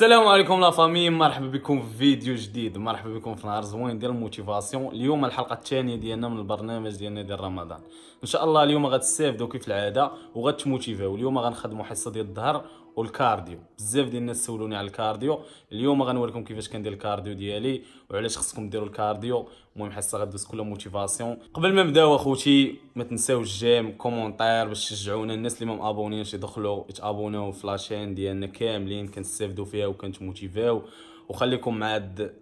السلام عليكم لا فامي مرحبا بكم في فيديو جديد مرحبا بكم في نهار زوين ديال الموتيفاسيون اليوم الحلقه الثانيه ديالنا من البرنامج ديالنا ديال رمضان ان شاء الله اليوم غتستافدوا كيف العاده وغتموتيفاو اليوم غنخدموا حصه ديال الظهر والكارديو بزاف ديال الناس سولوني على الكارديو اليوم غنوريكم كيفاش كندير الكارديو ديالي وعلاش خصكم ديروا الكارديو المهم حاسه غدوز كل موتيفاسيون قبل ما نبداو اخوتي ما تنساوش جيم كومونتير باش تشجعونا الناس اللي ما مابونينش يدخلوا يتابوناو في لاشين ديالنا كاملين كنستافدوا فيها وكنت موتيفاو وخليكم مع هاد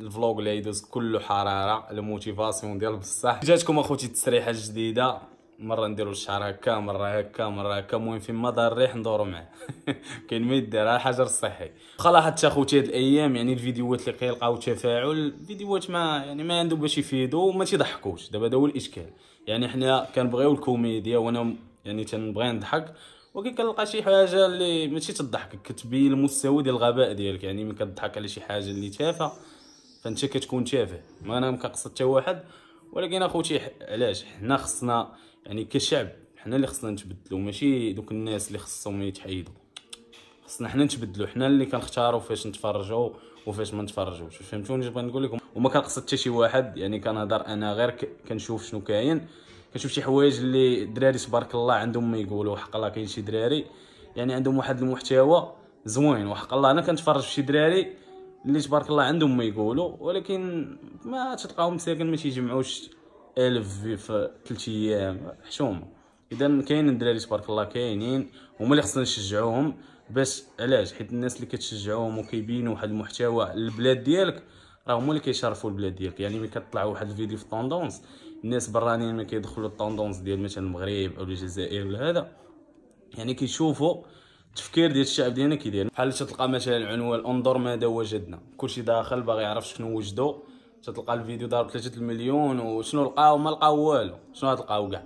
الفلوغ اللي يدوز كله حراره الموتيفاسيون ديال بصح جاتكم اخوتي التسريحه الجديده مره نديرو الشعر هكا مره هكا مره هكا المهم فين ما دار الريح ندورو معاه كاين ما يدير الحجر الصحي واخا لاحظت اخوتي هاد الايام يعني الفيديوهات اللي كيلقاو تفاعل فيديوهات ما يعني ما عندهم باش يفيدو وما تيضحكوش دابا هذا هو الاشكال يعني حنا كنبغيو الكوميديا وانا يعني تنبغي نضحك ولكن كنلقى شي حاجه اللي ماشي تضحكك كتبين المستوى ديال الغباء ديالك يعني ملي كتضحك على شي حاجه اللي تافهه فانت كتكون تافه ما انا ما كنقصد حتى واحد ولكن اخوتي علاش حنا خصنا يعني كشعب حنا اللي خصنا نتبدلوا ماشي دوك الناس اللي خصهم يتحيدوا خصنا حنا نتبدلوا حنا اللي كنختاروا فاش نتفرجوا وفاش ما نتفرجوش فهمتوني اش بغيت نقول لكم وما كنقصد حتى شي واحد يعني كنهضر انا غير كنشوف شنو كاين كنشوف شي حوايج اللي دراري تبارك الله عندهم ما يقولوا حق الله كاين شي دراري يعني عندهم واحد المحتوى زوين وحق الله انا كنتفرج في شي دراري اللي تبارك الله عندهم ما يقولوا ولكن ما تلقاهم ساكن ما تيجمعوش الف في ثلاث ايام حشومه اذا كاينين الدراري تبارك الله كاينين هما اللي خصنا نشجعوهم باش علاش حيت الناس اللي كتشجعوهم وكيبينوا واحد المحتوى للبلاد ديالك راه هما اللي كيشرفوا البلاد ديالك يعني ملي كطلع واحد الفيديو في طوندونس الناس برانيين ملي كيدخلوا الطوندونس ديال مثلا المغرب او الجزائر ولا هذا يعني كيشوفوا التفكير ديال الشعب ديالنا كيداير بحال تلقى مثلا العنوان انظر ماذا وجدنا كلشي داخل باغي يعرف شنو وجدوا تلقى الفيديو ضارب 3 المليون وشنو لقاو ما لقاو والو شنو غتلقاو كاع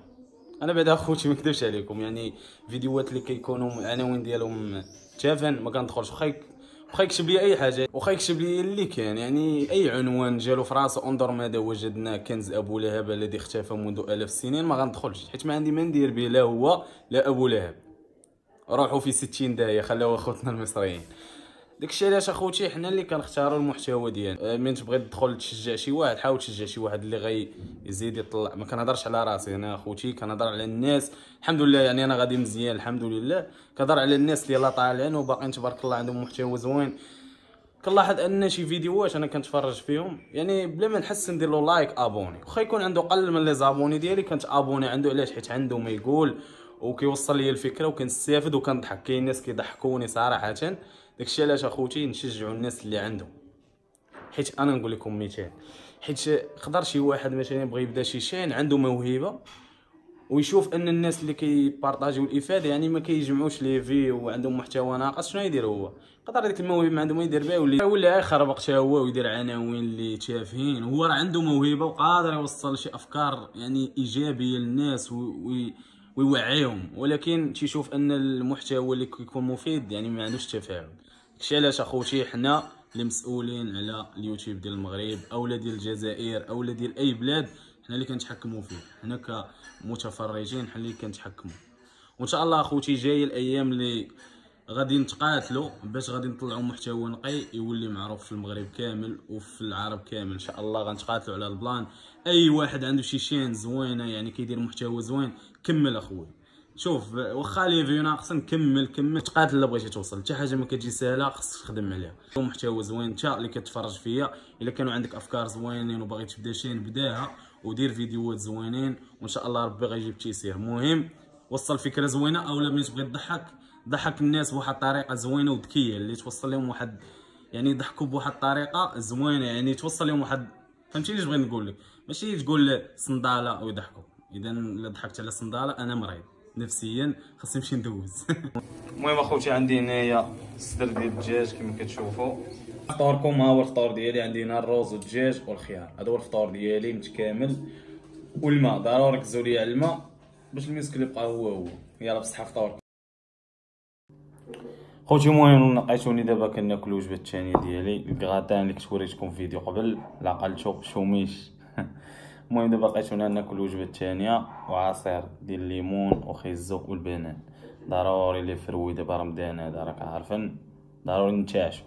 انا بعدا اخوتي ما نكذبش عليكم يعني فيديوهات اللي كيكونوا العناوين ديالهم تافن ما كندخلش واخا واخا يكتب لي اي حاجه واخا يكتب لي اللي كان يعني اي عنوان جالو في راسه انظر ماذا وجدنا كنز ابو لهب الذي اختفى منذ الاف السنين ما غندخلش حيت ما عندي ما ندير به لا هو لا ابو لهب روحوا في 60 داهيه خلاو اخوتنا المصريين داكشي علاش اخوتي حنا اللي كنختاروا المحتوى ديالنا آه، من تبغي تدخل تشجع شي واحد حاول تشجع شي واحد اللي غيزيد يطلع ما كنهضرش على راسي انا اخوتي كنهضر على الناس الحمد لله يعني انا غادي مزيان الحمد لله كنهضر على الناس اللي يلاه طالعين وباقيين تبارك الله عندهم محتوى زوين كنلاحظ ان شي فيديوهات انا كنتفرج فيهم يعني بلا ما نحس ندير له لايك ابوني واخا يكون عنده قل من لي زابوني ديالي كنت ابوني عنده علاش حيت عنده ما يقول وكيوصل لي الفكره وكنستافد وكنضحك كاين ناس كيضحكوني صراحه داكشي علاش اخوتي نشجعوا الناس اللي عندهم حيت انا نقول لكم مثال حيت قدر شي واحد مثلا يبغي يبدا شي شين عنده موهبه ويشوف ان الناس اللي كيبارطاجيو الافاده يعني ما كيجمعوش لي في وعندهم محتوى ناقص شنو يدير هو قدر ديك الموهبه ما عنده ما يدير بها ولا ولا يخربق حتى هو ويدير عناوين اللي تافهين هو راه عنده موهبه وقادر يوصل شي افكار يعني ايجابيه للناس وي ويوعيهم ولكن تيشوف ان المحتوى اللي كيكون مفيد يعني ما عندوش تفاعل داكشي علاش اخوتي حنا المسؤولين على اليوتيوب ديال المغرب او ديال الجزائر او ديال اي بلاد حنا اللي كنتحكموا فيه حنا كمتفرجين حنا اللي كنتحكموا وان شاء الله اخوتي جاي الايام اللي غادي نتقاتلوا باش غادي نطلعوا محتوى نقي يولي معروف في المغرب كامل وفي العرب كامل ان شاء الله غنتقاتلوا على البلان اي واحد عنده شي شين زوينه يعني كيدير محتوى زوين كمل اخويا شوف واخا لي فيو ناقص كمل كمل تقاتل اللي بغيتي توصل حتى حاجه ما كتجي سهله خصك تخدم عليها محتوى زوين انت اللي كتفرج فيا الا كانوا عندك افكار زوينين وباغي تبدا شي نبداها ودير فيديوهات زوينين وان شاء الله ربي غيجيب تيسير المهم وصل فكره زوينه اولا ملي تبغي تضحك ضحك الناس بواحد الطريقه زوينه وذكيه اللي توصل لهم واحد يعني يضحكوا بواحد الطريقه زوينه يعني توصل لهم واحد فهمتيني اش بغيت نقول لك ماشي تقول صنداله ويضحكوا اذا الا ضحكت على صنداله انا مريض نفسيا خاصني نمشي ندوز المهم اخوتي عندي هنايا الصدر ديال الدجاج كما كتشوفوا فطوركم ها هو الفطور ديالي عندي هنا الروز والدجاج والخيار هذا هو الفطور ديالي متكامل والماء ضروري ركزوا لي على الماء باش المسك اللي بقى هو هو يلا بصحه فطوركم خوتي المهم لقيتوني دابا كناكل الوجبه الثانيه ديالي الكغاتان اللي كنت وريتكم في فيديو قبل لا قلتو شوميش المهم دابا هنا ناكل الوجبه الثانيه وعصير ديال الليمون وخيزو والبنان ضروري لي فروي دابا رمضان هذا راك عارفين ضروري نتعشوا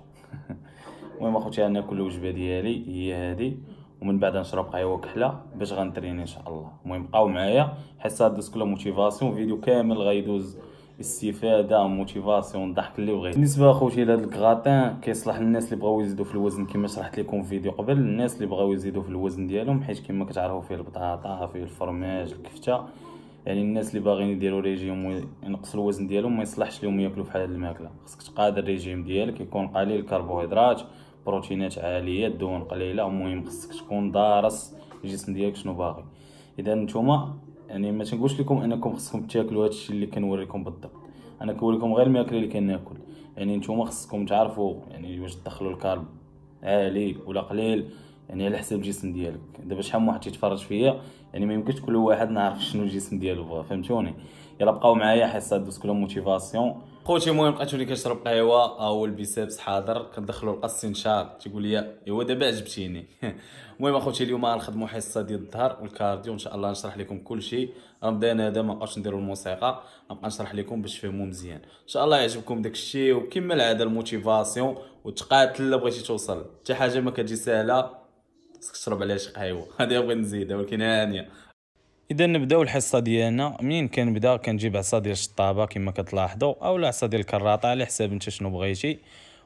المهم اخوتي انا كل الوجبه ديالي هي هذه ومن بعد نشرب قهوه كحله باش غنتريني ان شاء الله المهم بقاو معايا حيت الدوس كله موتيفاسيون فيديو كامل غيدوز استفاده موتيفاسيون ضحك اللي بغيت بالنسبه اخوتي لهاد الكغاتان كيصلح للناس اللي بغاو يزيدوا في الوزن كما شرحت لكم في فيديو قبل الناس اللي بغاو يزيدوا في الوزن ديالهم حيت كما كتعرفوا فيه البطاطا فيه الفرماج الكفته يعني الناس اللي باغيين يديروا ريجيم وينقصوا الوزن ديالهم ما يصلحش لهم ياكلوا في هاد الماكله خصك تقاد الريجيم ديالك يكون قليل الكربوهيدرات بروتينات عاليه الدهون قليله المهم خصك تكون دارس الجسم ديالك شنو باغي اذا نتوما يعني ما تنقولش لكم انكم خصكم تاكلوا هادشي اللي كنوريكم بالضبط انا كنوريكم غير الماكله اللي كناكل يعني نتوما خصكم تعرفوا يعني واش تدخلوا الكارب عالي ولا قليل يعني على حسب الجسم ديالك دابا شحال من واحد تيتفرج فيا يعني ما يمكنش كل واحد نعرف شنو الجسم ديالو بغا فهمتوني يلا بقاو معايا حصه دوز كلهم موتيفاسيون خوتي المهم لقيتوني كنشرب قهوه او البيسبس حاضر كندخلو القسنشار تيقول لي ايوا دابا عجبتيني المهم اخوتي اليوم غنخدمو حصه ديال الظهر والكارديو ان شاء الله نشرح لكم كلشي رمضان هذا ما بقاش نديرو الموسيقى غنبقى نشرح لكم باش تفهمو مزيان ان شاء الله يعجبكم داكشي وكما العاده الموتيفاسيون وتقاتل تقاتل بغيتي توصل حتى حاجه ما كتجي سهله خصك تشرب عليها شي قهوه هذه بغيت نزيدها ولكن هانيه اذا نبداو الحصه ديالنا منين كنبدا كنجيب عصا ديال الشطابه كما كتلاحظوا اولا عصا ديال الكراطه على حساب انت شنو بغيتي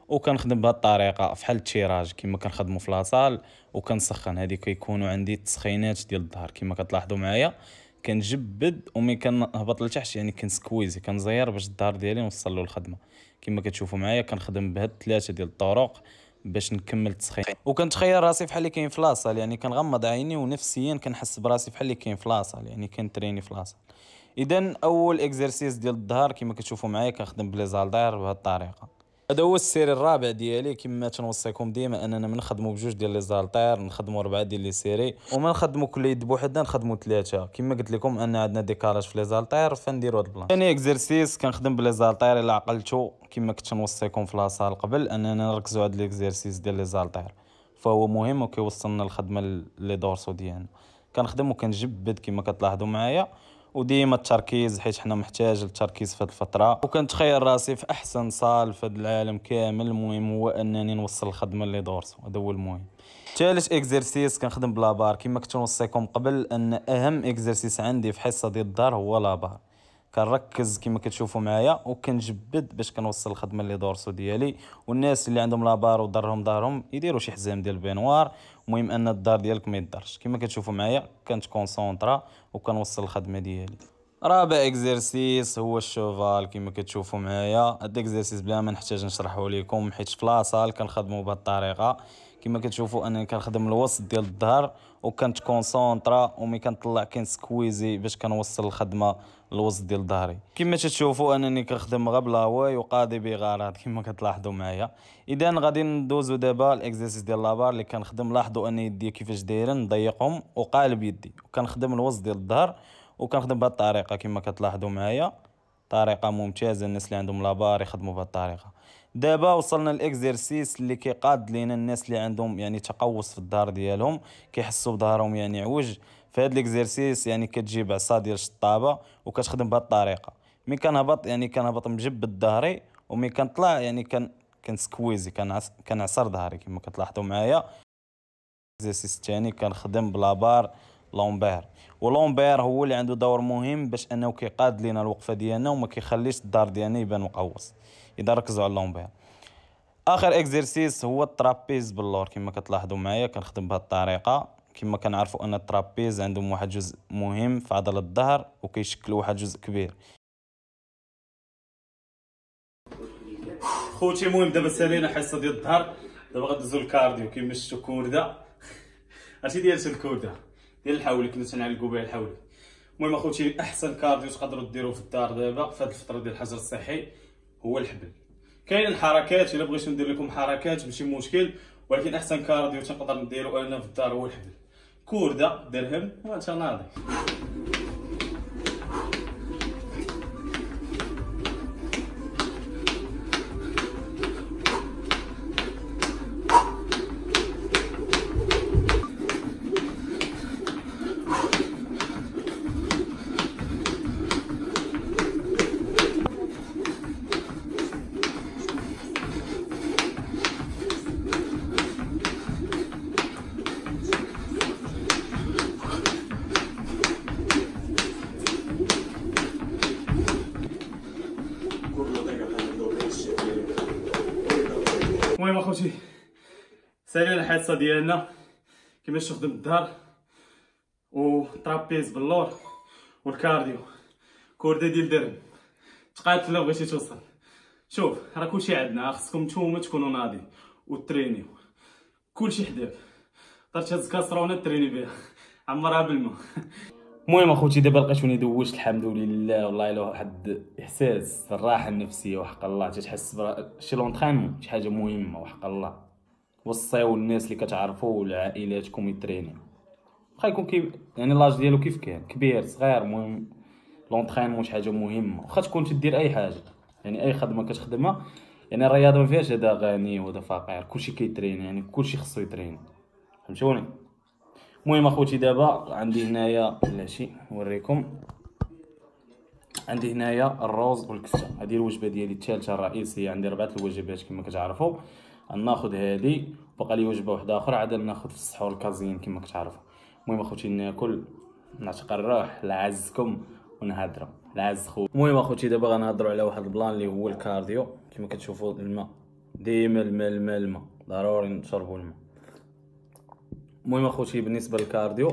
وكنخدم بهذه الطريقه فحال التيراج كما كنخدموا في لاصال وكنسخن هذه كيكونوا عندي التسخينات ديال الظهر كما كتلاحظوا معايا كنجبد ومي كنهبط لتحت يعني كنسكويزي كنزير باش الظهر ديالي نوصل له الخدمه كما كتشوفوا معايا كنخدم بهاد الثلاثه ديال الطرق باش نكمل التسخين وكنتخيل راسي بحال اللي كاين في لاصال يعني كنغمض عيني ونفسيا كنحس براسي بحال اللي كاين في لاصال يعني كنتريني في لاصال اذا اول اكزرسيس ديال الظهر كما كتشوفوا معايا كنخدم بليزالدير بهذه الطريقه هذا هو السير الرابع ديالي كما تنوصيكم ديما اننا ما نخدموا بجوج ديال لي زالتير نخدموا ربعه ديال لي سيري وما نخدموا كل يد بوحدنا نخدموا ثلاثه كما قلت لكم ان عندنا ديكالاج في لي زالتير فنديروا هاد البلان ثاني اكزرسيس كنخدم بلي زالتير الا عقلتو كما كنت نوصيكم في لاصال قبل اننا نركزوا هاد ليكزرسيس ديال لي زالتير فهو مهم وكيوصلنا الخدمه لي دورسو ديالنا كنخدم وكنجبد كما كتلاحظوا معايا وديما التركيز حيت حنا محتاج للتركيز في هذه الفتره وكنتخيل راسي في احسن صال في العالم كامل المهم هو انني نوصل الخدمه اللي دورت هذا هو المهم ثالث اكزرسيس كنخدم بلا بار كما كنت نوصيكم قبل ان اهم اكزرسيس عندي في حصه ديال الدار هو لا بار كنركز كما كتشوفوا معايا وكنجبد باش كنوصل الخدمه اللي دورسو ديالي والناس اللي عندهم لابار وضرهم ظهرهم يديروا شي حزام ديال البينوار المهم ان الدار ديالك ما يضرش كما كتشوفوا معايا كونسونطرا وكنوصل الخدمه ديالي رابع اكزرسيس هو الشوفال كما كتشوفوا معايا هاد الاكزرسيس بلا ما نحتاج نشرحه لكم حيت في لاصال كنخدموا بهاد الطريقه كما كتشوفوا انني كنخدم الوسط ديال الظهر كونسونطرا ومي كنطلع كنسكويزي باش كنوصل الخدمه الوسط ديال ظهري كما تشوفوا انني كنخدم غير بلا هواي وقاضي بغرض كما كتلاحظوا معايا اذا غادي ندوزو دابا الاكزرسيس ديال لابار اللي كنخدم لاحظوا ان يدي كيفاش دايرين نضيقهم وقالب يدي وكنخدم الوسط ديال الظهر وكنخدم بهذه الطريقه كما كتلاحظوا معايا طريقه ممتازه الناس اللي عندهم لابار يخدموا بهذه الطريقه دابا وصلنا للاكزرسيس اللي كيقاد لينا الناس اللي عندهم يعني تقوس في الظهر ديالهم كيحسوا بظهرهم يعني عوج في هذا ليكزيرسيس يعني كتجيب عصا ديال الشطابه وكتخدم بهاد الطريقه مي كنهبط يعني كنهبط مجبد ظهري ومي كنطلع يعني كان كنسكويزي كنعصر كنعصر ظهري كما كتلاحظوا معايا ليكزيرسيس الثاني كنخدم بلابار لومبير ولومبير هو اللي عنده دور مهم باش انه كيقاد لينا الوقفه ديالنا وما كيخليش الدار ديالنا يبان مقوس اذا ركزوا على لومبير اخر اكزرسيس هو الترابيز باللور كما كتلاحظوا معايا كنخدم بهذه الطريقه كما كنعرفوا ان الترابيز عندهم واحد جزء مهم في عضله الظهر وكيشكلوا واحد جزء كبير خوتي المهم دابا سالينا حصه ديال الظهر دابا غندوزو الكارديو كما شفتو الكورده هادشي ديال الكورده ديال الحولي كنا تنعلقو بها الحولي المهم اخوتي احسن كارديو تقدروا ديروه في الدار دابا في هاد الفتره ديال الحجر الصحي هو الحبل كاين الحركات الا بغيتو ندير لكم حركات ماشي مشكل ولكن احسن كارديو تنقدر نديرو انا في الدار هو الحبل كورده درهم وانت ناضي سالينا الحصه ديالنا كيفاش تخدم و وطرابيز باللور والكارديو كوردي ديال الدرب تقاتل لو بغيتي توصل شوف راه كلشي عندنا خصكم نتوما تكونوا ناضي وترينيو كلشي حداك تقدر تهز كاسرونه تريني بها عمرها بالماء المهم اخوتي دابا لقيتوني دوشت الحمد لله والله الا واحد احساس الراحه النفسيه وحق الله تتحس بشي شي لونطرينمون شي حاجه مهمه وحق الله وصيو الناس اللي كتعرفوا لعائلاتكم يتريني بقى يكون كي يعني لاج ديالو كيف كان كبير صغير مهم لونطرينمون مش حاجه مهمه واخا تكون تدير اي حاجه يعني اي خدمه كتخدمها يعني الرياضه ما فيهاش هذا غني وهذا فقير كلشي كيترين يعني كلشي خصو يترين فهمتوني المهم اخوتي دابا عندي هنايا العشي نوريكم عندي هنايا الروز والكفته هذه الوجبه ديالي الثالثه الرئيسيه عندي ربعه الوجبات كما كتعرفوا ناخذ هذه بقى لي وجبه واحده اخرى عاد ناخذ في السحور الكازين كما كتعرفوا المهم اخوتي ناكل نعتق الروح لعزكم ونهضروا العز خو المهم اخوتي دابا غنهضروا على واحد البلان اللي هو الكارديو كما كتشوفوا الماء ديما الماء الماء الماء ضروري نشربوا الماء المهم اخوتي بالنسبه للكارديو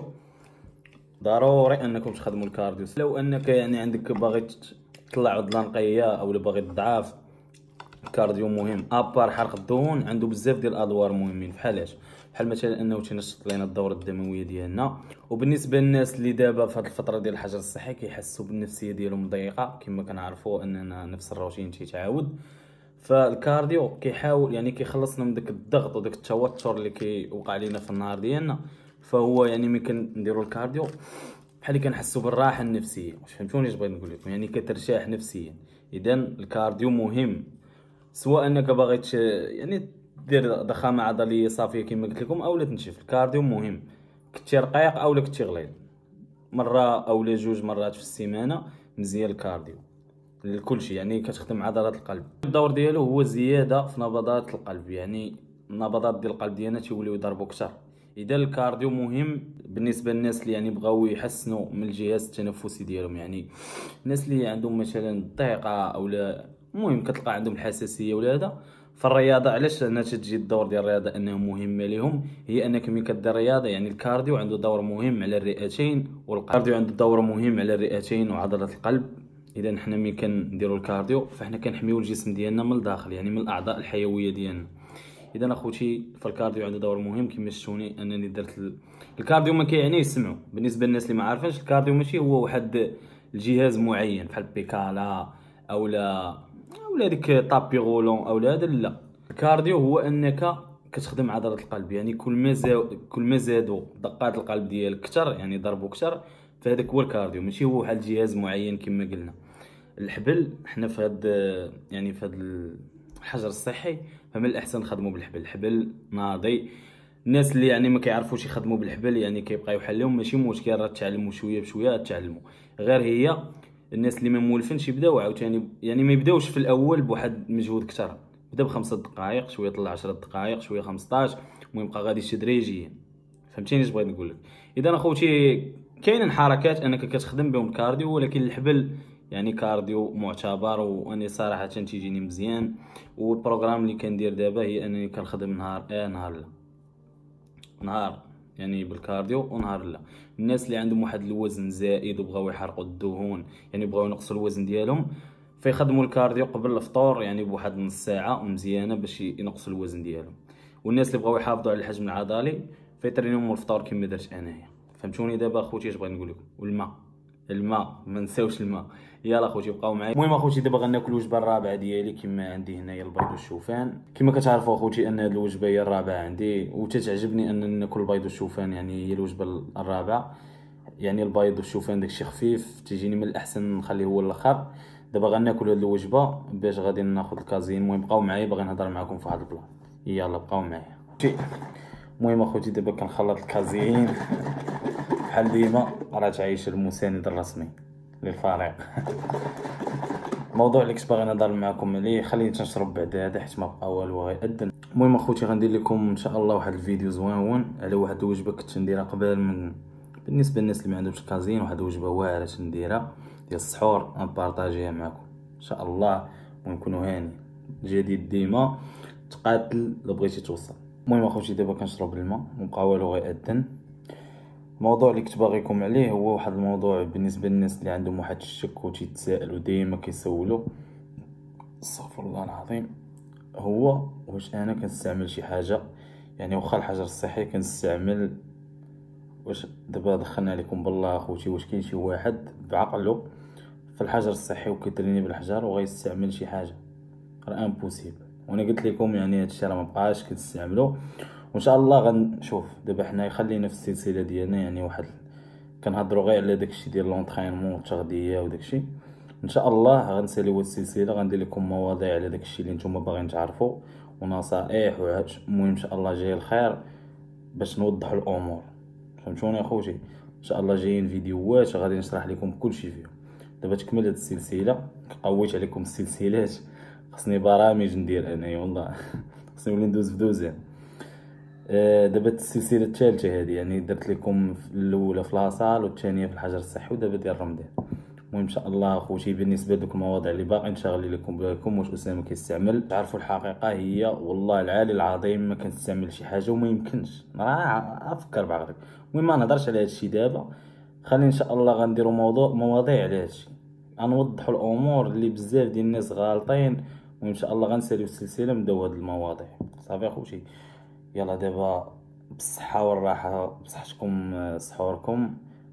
ضروري انكم تخدموا الكارديو لو انك يعني عندك باغي تطلع عضله نقيه او باغي تضعف الكارديو مهم ابار حرق الدهون عنده بزاف ديال الادوار مهمين بحالاش بحال مثلا انه تنشط لنا الدوره الدمويه ديالنا وبالنسبه للناس اللي دابا في هذه الفتره ديال الحجر الصحي كيحسوا بالنفسيه ديالهم ضيقه كما كنعرفوا اننا نفس الروتين تيتعاود فالكارديو كيحاول يعني كيخلصنا من داك الضغط وداك التوتر اللي كيوقع لينا في النهار ديالنا فهو يعني ملي كنديروا الكارديو بحال كنحسوا بالراحه النفسيه واش فهمتوني اش بغيت نقول لكم يعني كترتاح نفسيا اذا الكارديو مهم سواء انك باغي يعني دير ضخامه عضليه صافيه كما قلت لكم اولا تنشف الكارديو مهم كنتي رقيق اولا كنتي غليظ مره اولا جوج مرات في السيمانه مزيان الكارديو لكل شيء يعني كتخدم عضلات القلب الدور ديالو هو زياده في نبضات القلب يعني النبضات ديال القلب ديالنا تيوليو يضربوا اكثر اذا الكارديو مهم بالنسبه للناس اللي يعني بغاو يحسنوا من الجهاز التنفسي ديالهم يعني الناس اللي عندهم مثلا ضيقه اولا المهم كتلقى عندهم الحساسيه ولا هذا فالرياضه علاش انا تجي الدور ديال الرياضه انها مهمه لهم هي انك ملي كدير رياضه يعني الكارديو عنده دور مهم على الرئتين والكارديو عنده دور مهم على الرئتين وعضله القلب اذا حنا ملي كنديروا الكارديو فحنا كنحميو الجسم ديالنا من الداخل يعني من الاعضاء الحيويه ديالنا اذا اخوتي فالكارديو عنده دور مهم كما شفتوني انني درت ال... الكارديو ما كيعنيش سمعوا بالنسبه للناس اللي ما عارفينش الكارديو ماشي هو واحد الجهاز معين بحال البيكالا اولا ولا ديك طابي غولون او هذا لا الكارديو هو انك كتخدم عضله القلب يعني كل ما زاد كل ما زادوا دقات القلب ديالك كثر يعني ضربوا كثر فهذاك هو الكارديو ماشي هو بحال جهاز معين كما قلنا الحبل حنا في هاد يعني في هاد الحجر الصحي فمن الاحسن نخدموا بالحبل الحبل ناضي الناس اللي يعني ما كيعرفوش يخدموا بالحبل يعني كيبقاو بحال ماشي مشكل راه تعلموا شويه بشويه تعلموا غير هي الناس اللي ما مولفينش يبداو عاوتاني يعني ما يبداوش في الاول بواحد المجهود كثر بدا بخمسة دقائق شويه طلع 10 دقائق شويه 15 المهم بقى غادي تدريجيا فهمتيني اش بغيت نقول لك اذا اخوتي كاينين حركات انك كتخدم بهم الكارديو ولكن الحبل يعني كارديو معتبر واني صراحه تيجيني مزيان والبروغرام اللي كندير دابا هي انني كنخدم نهار اه نهار لا نهار يعني بالكارديو ونهار لا الناس اللي عندهم واحد الوزن زائد وبغاو يحرقوا الدهون يعني بغاو ينقصوا الوزن ديالهم فيخدموا الكارديو قبل الفطور يعني بواحد نص ساعه مزيانه باش ينقصوا الوزن ديالهم والناس اللي بغاو يحافظوا على الحجم العضلي فيترينيهم الفطور كما درت انايا فهمتوني دابا اخوتي اش بغيت نقول لكم والماء الماء ما نساوش الماء يلا اخوتي بقاو معايا المهم اخوتي دابا غناكل الوجبه الرابعه ديالي كما عندي هنايا البيض والشوفان كما كتعرفوا اخوتي ان هذه الوجبه هي الرابعه عندي وتتعجبني ان ناكل البيض والشوفان يعني هي الوجبه الرابعه يعني البيض والشوفان داكشي خفيف تجيني من الاحسن نخليه هو الاخر دابا غناكل هذه الوجبه باش غادي ناخذ الكازين المهم بقاو معايا باغي نهضر معكم في واحد البلان يلا بقاو معايا المهم اخوتي دابا كنخلط الكازين بحال ديما راه تعيش المساند الرسمي للفريق الموضوع اللي كنت باغي نهضر معكم عليه خليني تنشرب بعد هذا حيت ما بقى والو غيأذن المهم اخوتي غندير لكم ان شاء الله واحد الفيديو زويون على واحد الوجبه كنت نديرها قبل من بالنسبه للناس اللي ما عندهمش كازين واحد الوجبه واعره تنديرها ديال السحور نبارطاجيها معكم ان شاء الله ونكونوا هاني جديد ديما تقاتل لو بغيتي توصل المهم اخوتي دابا كنشرب الماء وبقى والو غيأذن الموضوع اللي كنت باغيكم عليه هو واحد الموضوع بالنسبه للناس اللي عندهم واحد الشك تيتسائلوا ديما كيسولوا استغفر الله العظيم هو واش انا كنستعمل شي حاجه يعني واخا الحجر الصحي كنستعمل واش دابا دخلنا عليكم بالله اخوتي واش كاين شي واحد بعقله في الحجر الصحي وكيدريني بالحجر وغيستعمل شي حاجه راه امبوسيبل وانا قلت لكم يعني هادشي راه مبقاش كنستعملو وان شاء الله غنشوف دابا حنا خلينا في السلسله ديالنا يعني واحد كنهضروا غير على داكشي ديال لونطرينمون والتغذيه وداكشي ان شاء الله غنساليو السلسله غندير لكم مواضيع على داكشي اللي نتوما باغيين تعرفوا ونصائح وهذا المهم ان شاء الله جاي الخير باش نوضح الامور فهمتوني اخوتي ان شاء الله جايين فيديوهات غادي نشرح لكم كلشي فيهم دابا تكمل هاد السلسله قويت عليكم السلسلات خصني برامج ندير انايا والله خصني نولي ندوز في دوزان دابا السلسله الثالثه هذه يعني درت لكم الاولى في لاصال والثانيه في الحجر الصحي ودابا ديال رمضان المهم ان شاء الله خوتي بالنسبه لدوك المواضيع اللي باقي نشغل لكم بكم واش اسامه كيستعمل تعرفوا الحقيقه هي والله العالي العظيم ما كنستعمل شي حاجه وما يمكنش راه افكر بعقلك المهم ما نهضرش على هادشي دابا خلينا ان شاء الله غنديروا موضوع مواضيع على هادشي غنوضحوا الامور اللي بزاف ديال الناس غالطين وان شاء الله غنساليو السلسله نبداو هاد المواضيع صافي خوتي يلا دابا بالصحه والراحه بصحتكم سحوركم آه،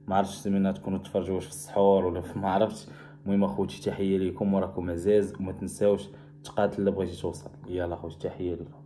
ما عرفتش زعما تكونوا تفرجوا في السحور ولا ما عرفتش المهم اخوتي تحيه ليكم وراكم عزاز وما تنساوش تقاتل اللي بغيتي توصل يلا اخوتي تحيه لكم